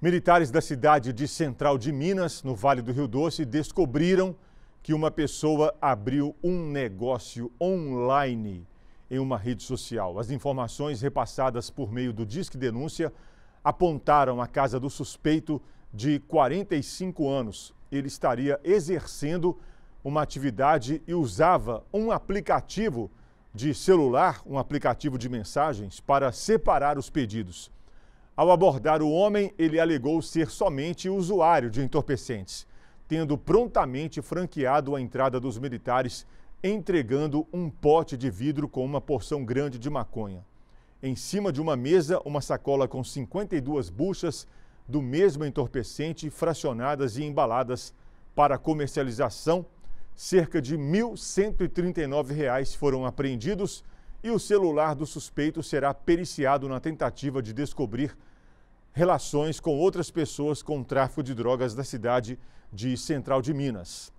Militares da cidade de Central de Minas, no Vale do Rio Doce, descobriram que uma pessoa abriu um negócio online em uma rede social. As informações repassadas por meio do Disque Denúncia apontaram a casa do suspeito de 45 anos. Ele estaria exercendo uma atividade e usava um aplicativo de celular, um aplicativo de mensagens, para separar os pedidos. Ao abordar o homem, ele alegou ser somente usuário de entorpecentes, tendo prontamente franqueado a entrada dos militares, entregando um pote de vidro com uma porção grande de maconha. Em cima de uma mesa, uma sacola com 52 buchas do mesmo entorpecente, fracionadas e embaladas para comercialização. Cerca de R$ reais foram apreendidos e o celular do suspeito será periciado na tentativa de descobrir relações com outras pessoas com tráfico de drogas da cidade de Central de Minas.